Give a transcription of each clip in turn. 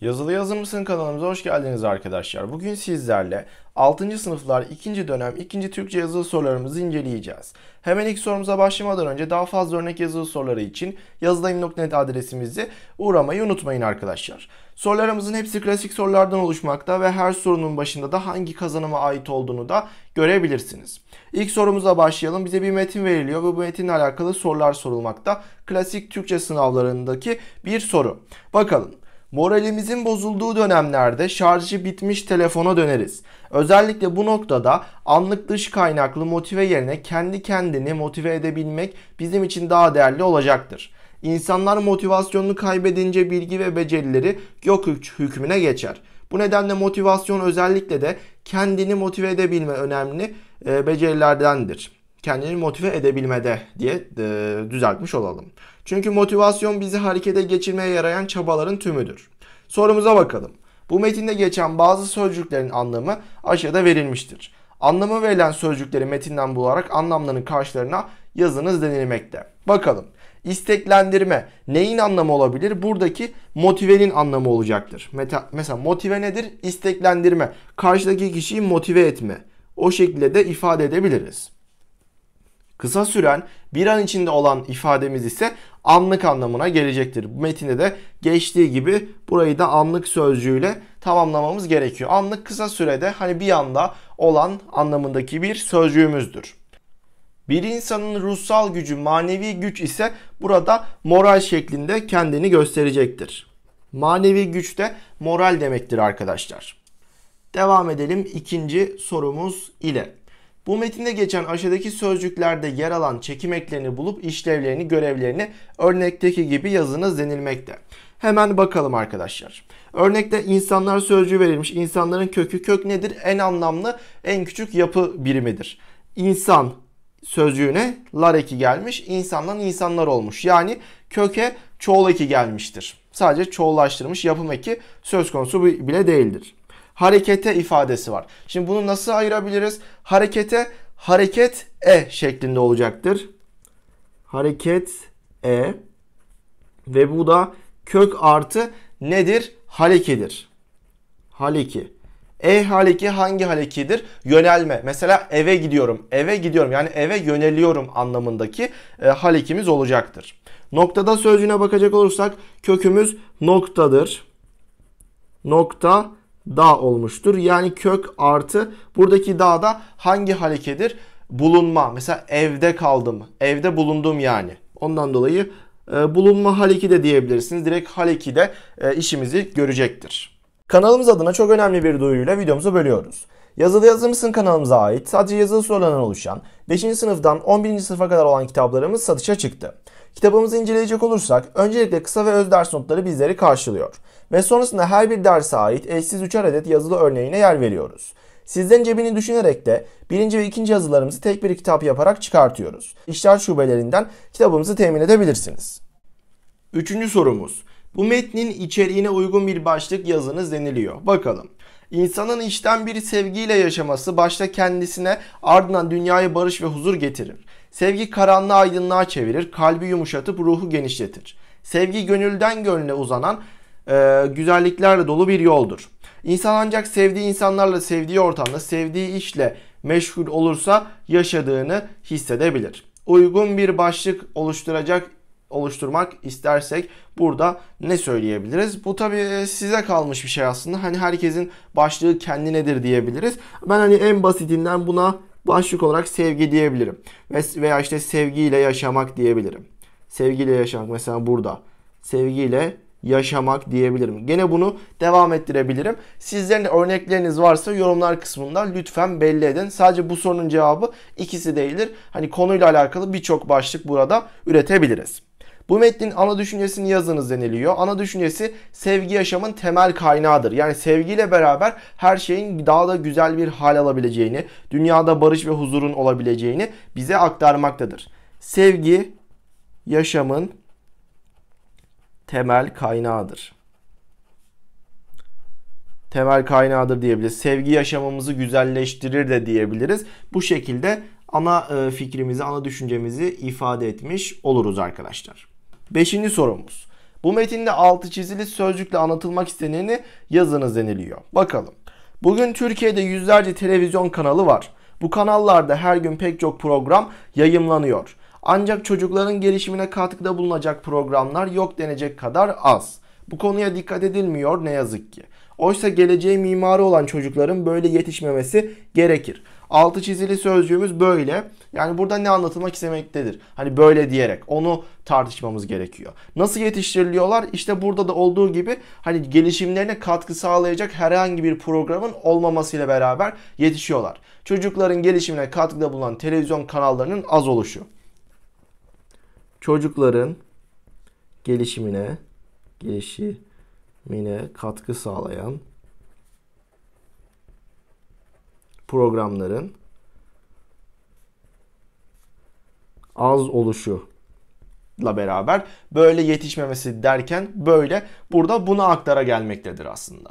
Yazılı Yazımlısın kanalımıza hoş geldiniz arkadaşlar. Bugün sizlerle 6. sınıflar 2. dönem 2. Türkçe yazılı sorularımızı inceleyeceğiz. Hemen ilk sorumuza başlamadan önce daha fazla örnek yazılı soruları için yazılayım.net adresimizi uğramayı unutmayın arkadaşlar. Sorularımızın hepsi klasik sorulardan oluşmakta ve her sorunun başında da hangi kazanıma ait olduğunu da görebilirsiniz. İlk sorumuza başlayalım. Bize bir metin veriliyor ve bu metinle alakalı sorular sorulmakta. Klasik Türkçe sınavlarındaki bir soru. Bakalım. Moralimizin bozulduğu dönemlerde şarjı bitmiş telefona döneriz. Özellikle bu noktada anlık dış kaynaklı motive yerine kendi kendini motive edebilmek bizim için daha değerli olacaktır. İnsanlar motivasyonunu kaybedince bilgi ve becerileri yok hükmüne geçer. Bu nedenle motivasyon özellikle de kendini motive edebilme önemli e, becerilerdendir. Kendini motive edebilmede diye e, düzeltmiş olalım. Çünkü motivasyon bizi harekete geçirmeye yarayan çabaların tümüdür. Sorumuza bakalım. Bu metinde geçen bazı sözcüklerin anlamı aşağıda verilmiştir. Anlamı verilen sözcükleri metinden bularak anlamlarının karşılarına yazınız denilmekte. Bakalım. İsteklendirme neyin anlamı olabilir? Buradaki motivenin anlamı olacaktır. Meta, mesela motive nedir? İsteklendirme. Karşıdaki kişiyi motive etme. O şekilde de ifade edebiliriz. Kısa süren bir an içinde olan ifademiz ise anlık anlamına gelecektir. Metinde de geçtiği gibi burayı da anlık sözcüğüyle tamamlamamız gerekiyor. Anlık kısa sürede hani bir anda olan anlamındaki bir sözcüğümüzdür. Bir insanın ruhsal gücü, manevi güç ise burada moral şeklinde kendini gösterecektir. Manevi güç de moral demektir arkadaşlar. Devam edelim ikinci sorumuz ile. Bu metinde geçen aşağıdaki sözcüklerde yer alan çekim eklerini bulup işlevlerini, görevlerini örnekteki gibi yazınız denilmekte. Hemen bakalım arkadaşlar. Örnekte insanlar sözcüğü verilmiş. İnsanların kökü kök nedir? En anlamlı, en küçük yapı birimidir. İnsan sözcüğüne lar eki gelmiş. İnsandan insanlar olmuş. Yani köke çoğul eki gelmiştir. Sadece çoğullaştırmış yapım eki söz konusu bile değildir harekete ifadesi var. Şimdi bunu nasıl ayırabiliriz? Harekete hareket e şeklinde olacaktır. Hareket e ve bu da kök artı nedir? Halekidir. Haleki. E haleki hangi halekidir? Yönelme. Mesela eve gidiyorum. Eve gidiyorum. Yani eve yöneliyorum anlamındaki e, halekimiz olacaktır. Noktada sözcüğüne bakacak olursak kökümüz noktadır. Nokta da olmuştur. Yani kök artı buradaki da da hangi harekedir? Bulunma. Mesela evde kaldım. Evde bulundum yani. Ondan dolayı e, bulunma haleki de diyebilirsiniz. Direkt haleki de e, işimizi görecektir. Kanalımız adına çok önemli bir duyuruyla videomuzu bölüyoruz. Yazılı Yazı kanalımıza ait sadece yazılı sorularından oluşan 5. sınıftan 11. sınıfa kadar olan kitaplarımız satışa çıktı. Kitabımızı inceleyecek olursak öncelikle kısa ve öz ders notları bizleri karşılıyor. Ve sonrasında her bir derse ait eşsiz üçer adet yazılı örneğine yer veriyoruz. Sizden cebini düşünerek de birinci ve ikinci yazılarımızı tek bir kitap yaparak çıkartıyoruz. İşler şubelerinden kitabımızı temin edebilirsiniz. Üçüncü sorumuz. Bu metnin içeriğine uygun bir başlık yazınız deniliyor. Bakalım. İnsanın içten bir sevgiyle yaşaması başta kendisine ardından dünyaya barış ve huzur getirir. Sevgi karanlığı aydınlığa çevirir, kalbi yumuşatıp ruhu genişletir. Sevgi gönülden gönüle uzanan e, güzelliklerle dolu bir yoldur. İnsan ancak sevdiği insanlarla, sevdiği ortamda, sevdiği işle meşgul olursa yaşadığını hissedebilir. Uygun bir başlık oluşturacak oluşturmak istersek burada ne söyleyebiliriz? Bu tabi size kalmış bir şey aslında. Hani herkesin başlığı kendi nedir diyebiliriz. Ben hani en basitinden buna başlık olarak sevgi diyebilirim. Veya işte sevgiyle yaşamak diyebilirim. Sevgiyle yaşamak mesela burada. Sevgiyle yaşamak diyebilirim. Gene bunu devam ettirebilirim. Sizlerin örnekleriniz varsa yorumlar kısmında lütfen belli edin. Sadece bu sorunun cevabı ikisi değildir. Hani konuyla alakalı birçok başlık burada üretebiliriz. Bu metnin ana düşüncesini yazınız deniliyor. Ana düşüncesi sevgi yaşamın temel kaynağıdır. Yani sevgiyle beraber her şeyin daha da güzel bir hal alabileceğini, dünyada barış ve huzurun olabileceğini bize aktarmaktadır. Sevgi yaşamın temel kaynağıdır temel kaynağıdır diyebiliriz. Sevgi yaşamımızı güzelleştirir de diyebiliriz. Bu şekilde ana e, fikrimizi, ana düşüncemizi ifade etmiş oluruz arkadaşlar. Beşinci sorumuz. Bu metinde altı çizili sözcükle anlatılmak isteneni yazınız deniliyor. Bakalım. Bugün Türkiye'de yüzlerce televizyon kanalı var. Bu kanallarda her gün pek çok program yayımlanıyor. Ancak çocukların gelişimine katkıda bulunacak programlar yok denecek kadar az. Bu konuya dikkat edilmiyor ne yazık ki. Oysa geleceği mimarı olan çocukların böyle yetişmemesi gerekir. Altı çizili sözcüğümüz böyle. Yani burada ne anlatılmak istemektedir? Hani böyle diyerek onu tartışmamız gerekiyor. Nasıl yetiştiriliyorlar? İşte burada da olduğu gibi hani gelişimlerine katkı sağlayacak herhangi bir programın olmamasıyla beraber yetişiyorlar. Çocukların gelişimine katkıda bulunan televizyon kanallarının az oluşu. Çocukların gelişimine gelişimine katkı sağlayan programların az oluşu la beraber böyle yetişmemesi derken böyle burada buna aktara gelmektedir aslında.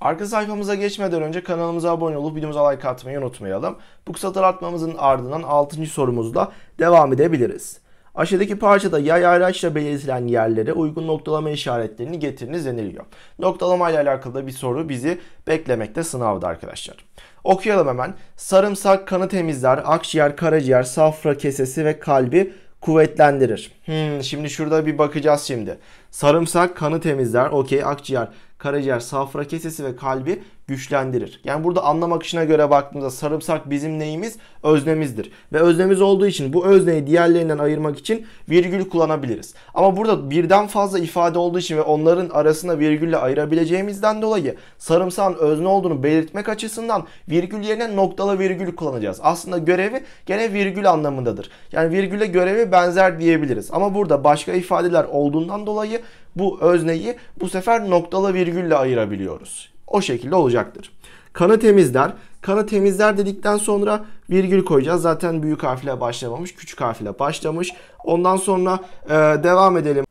Arka sayfamıza geçmeden önce kanalımıza abone olup videomuza like atmayı unutmayalım. Bu kısa hatırlatmamızın ardından 6. sorumuzla devam edebiliriz. Aşağıdaki parçada yay araçla belirtilen yerlere uygun noktalama işaretlerini getiriniz deniliyor. Noktalama ile alakalı da bir soru bizi beklemekte sınavda arkadaşlar. Okuyalım hemen. Sarımsak kanı temizler, akciğer, karaciğer, safra kesesi ve kalbi kuvvetlendirir. Hmm, şimdi şurada bir bakacağız şimdi. Sarımsak kanı temizler. Okey akciğer, karaciğer, safra kesesi ve kalbi güçlendirir. Yani burada anlam akışına göre baktığımızda sarımsak bizim neyimiz? Öznemizdir. Ve öznemiz olduğu için bu özneyi diğerlerinden ayırmak için virgül kullanabiliriz. Ama burada birden fazla ifade olduğu için ve onların arasında virgülle ayırabileceğimizden dolayı sarımsağın özne olduğunu belirtmek açısından virgül yerine noktalı virgül kullanacağız. Aslında görevi gene virgül anlamındadır. Yani virgüle görevi benzer diyebiliriz. Ama burada başka ifadeler olduğundan dolayı bu özneyi bu sefer noktalı virgülle ayırabiliyoruz. O şekilde olacaktır. Kanı temizler. Kanı temizler dedikten sonra virgül koyacağız. Zaten büyük harfle başlamamış, küçük harfle başlamış. Ondan sonra e, devam edelim.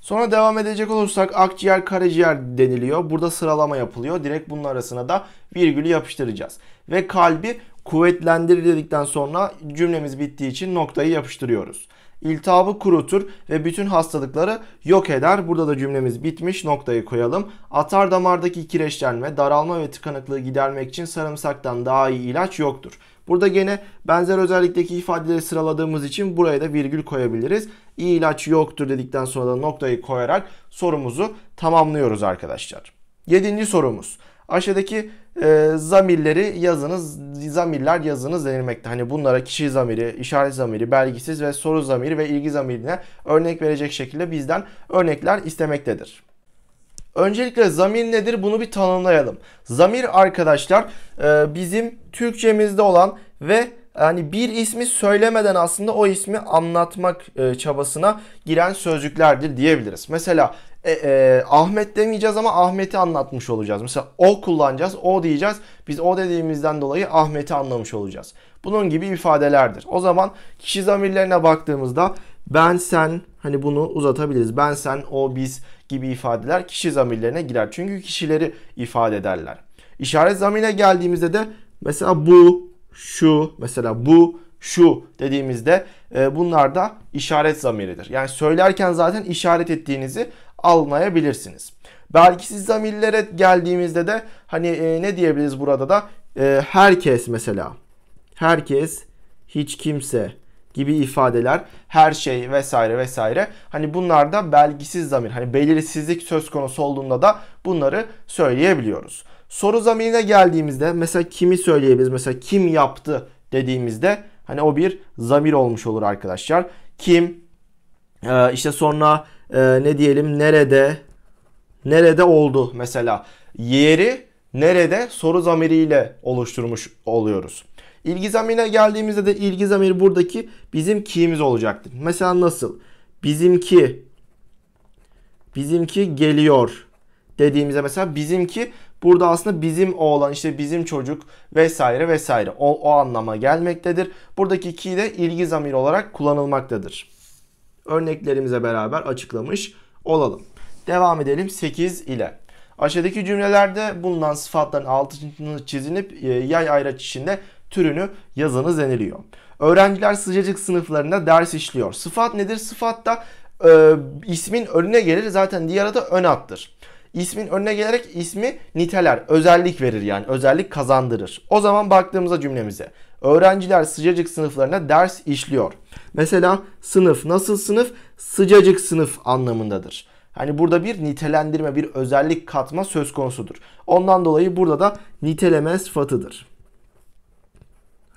Sonra devam edecek olursak akciğer, karaciğer deniliyor. Burada sıralama yapılıyor. Direkt bunun arasına da virgülü yapıştıracağız. Ve kalbi kuvvetlendir dedikten sonra cümlemiz bittiği için noktayı yapıştırıyoruz iltihabı kurutur ve bütün hastalıkları yok eder. Burada da cümlemiz bitmiş noktayı koyalım. Atar damardaki kireçlenme, daralma ve tıkanıklığı gidermek için sarımsaktan daha iyi ilaç yoktur. Burada gene benzer özellikteki ifadeleri sıraladığımız için buraya da virgül koyabiliriz. İyi ilaç yoktur dedikten sonra da noktayı koyarak sorumuzu tamamlıyoruz arkadaşlar. Yedinci sorumuz. Aşağıdaki e, zamirleri yazınız, zamirler yazınız denilmekte. Hani bunlara kişi zamiri, işaret zamiri, belgisiz ve soru zamiri ve ilgi zamirine örnek verecek şekilde bizden örnekler istemektedir. Öncelikle zamir nedir bunu bir tanımlayalım. Zamir arkadaşlar e, bizim Türkçemizde olan ve hani bir ismi söylemeden aslında o ismi anlatmak e, çabasına giren sözcüklerdir diyebiliriz. Mesela e, e, Ahmet demeyeceğiz ama Ahmet'i anlatmış olacağız. Mesela o kullanacağız, o diyeceğiz. Biz o dediğimizden dolayı Ahmet'i anlamış olacağız. Bunun gibi ifadelerdir. O zaman kişi zamirlerine baktığımızda ben, sen hani bunu uzatabiliriz. Ben, sen, o, biz gibi ifadeler kişi zamirlerine girer. Çünkü kişileri ifade ederler. İşaret zamirine geldiğimizde de mesela bu, şu, mesela bu, şu dediğimizde e, bunlar da işaret zamiridir. Yani söylerken zaten işaret ettiğinizi anlayabilirsiniz. Belgisiz zamirlere geldiğimizde de hani e, ne diyebiliriz burada da e, herkes mesela herkes hiç kimse gibi ifadeler, her şey vesaire vesaire. Hani bunlar da belgisiz zamir. Hani belirsizlik söz konusu olduğunda da bunları söyleyebiliyoruz. Soru zamirine geldiğimizde mesela kimi söyleyebiliriz? Mesela kim yaptı dediğimizde hani o bir zamir olmuş olur arkadaşlar. Kim ee, işte sonra e, ne diyelim nerede nerede oldu mesela yeri nerede soru zamiriyle oluşturmuş oluyoruz. İlgi zamirine geldiğimizde de ilgi zamiri buradaki bizim ki'imiz olacaktır. Mesela nasıl? Bizimki bizimki geliyor dediğimizde mesela bizimki burada aslında bizim oğlan işte bizim çocuk vesaire vesaire o, o anlama gelmektedir. Buradaki ki de ilgi zamiri olarak kullanılmaktadır. Örneklerimize beraber açıklamış olalım. Devam edelim 8 ile. Aşağıdaki cümlelerde bulunan sıfatların altını çizinip e, yay ayraç içinde türünü yazınız deniliyor. Öğrenciler sıcacık sınıflarında ders işliyor. Sıfat nedir? Sıfat da e, ismin önüne gelir. Zaten diğer adı ön attır. İsmin önüne gelerek ismi niteler, özellik verir yani özellik kazandırır. O zaman baktığımızda cümlemize öğrenciler sıcacık sınıflarında ders işliyor. Mesela sınıf nasıl sınıf? Sıcacık sınıf anlamındadır. Hani burada bir nitelendirme, bir özellik katma söz konusudur. Ondan dolayı burada da niteleme sıfatıdır.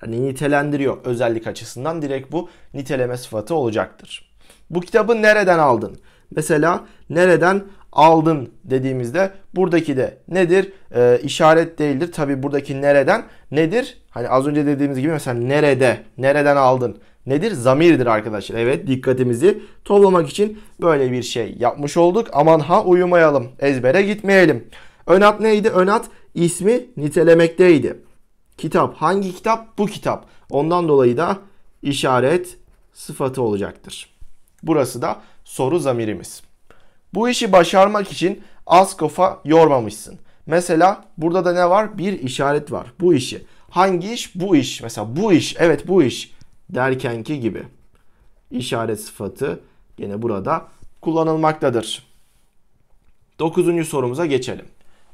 Hani nitelendiriyor özellik açısından direkt bu niteleme sıfatı olacaktır. Bu kitabı nereden aldın? Mesela nereden aldın dediğimizde buradaki de nedir? Ee, işaret değildir. Tabi buradaki nereden nedir? Hani az önce dediğimiz gibi mesela nerede, nereden aldın nedir? Zamirdir arkadaşlar. Evet dikkatimizi toplamak için böyle bir şey yapmış olduk. Aman ha uyumayalım, ezbere gitmeyelim. Önat neydi? Önat ismi nitelemekteydi kitap. Hangi kitap? Bu kitap. Ondan dolayı da işaret sıfatı olacaktır. Burası da soru zamirimiz. Bu işi başarmak için az kafa yormamışsın. Mesela burada da ne var? Bir işaret var. Bu işi. Hangi iş? Bu iş. Mesela bu iş. Evet bu iş. Derkenki gibi. İşaret sıfatı yine burada kullanılmaktadır. Dokuzuncu sorumuza geçelim.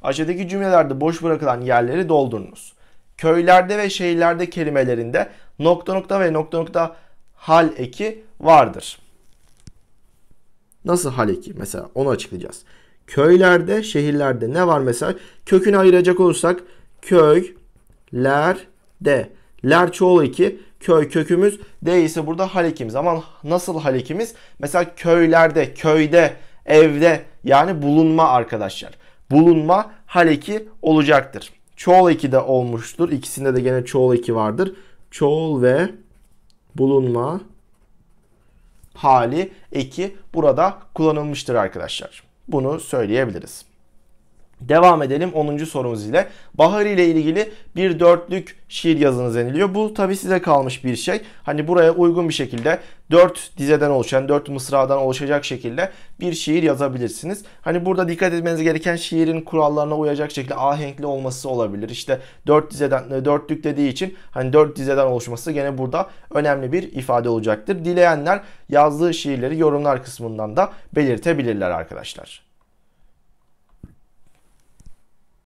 Aşağıdaki cümlelerde boş bırakılan yerleri doldurunuz köylerde ve şehirlerde kelimelerinde nokta nokta ve nokta nokta hal eki vardır. Nasıl hal eki mesela onu açıklayacağız. Köylerde, şehirlerde ne var mesela? Kökünü ayıracak olursak köylerde. Ler çoğul eki, köy kökümüz, d ise burada hal ekimiz. Ama nasıl hal ekimiz? Mesela köylerde, köyde, evde yani bulunma arkadaşlar. Bulunma hal eki olacaktır çoğul eki de olmuştur. İkisinde de gene çoğul eki vardır. Çoğul ve bulunma hali eki burada kullanılmıştır arkadaşlar. Bunu söyleyebiliriz. Devam edelim 10. sorumuz ile. Bahar ile ilgili bir dörtlük şiir yazınız deniliyor. Bu tabi size kalmış bir şey. Hani buraya uygun bir şekilde dört dizeden oluşan, dört mısradan oluşacak şekilde bir şiir yazabilirsiniz. Hani burada dikkat etmeniz gereken şiirin kurallarına uyacak şekilde ahenkli olması olabilir. İşte dört dizeden, dörtlük dediği için hani dört dizeden oluşması gene burada önemli bir ifade olacaktır. Dileyenler yazdığı şiirleri yorumlar kısmından da belirtebilirler arkadaşlar.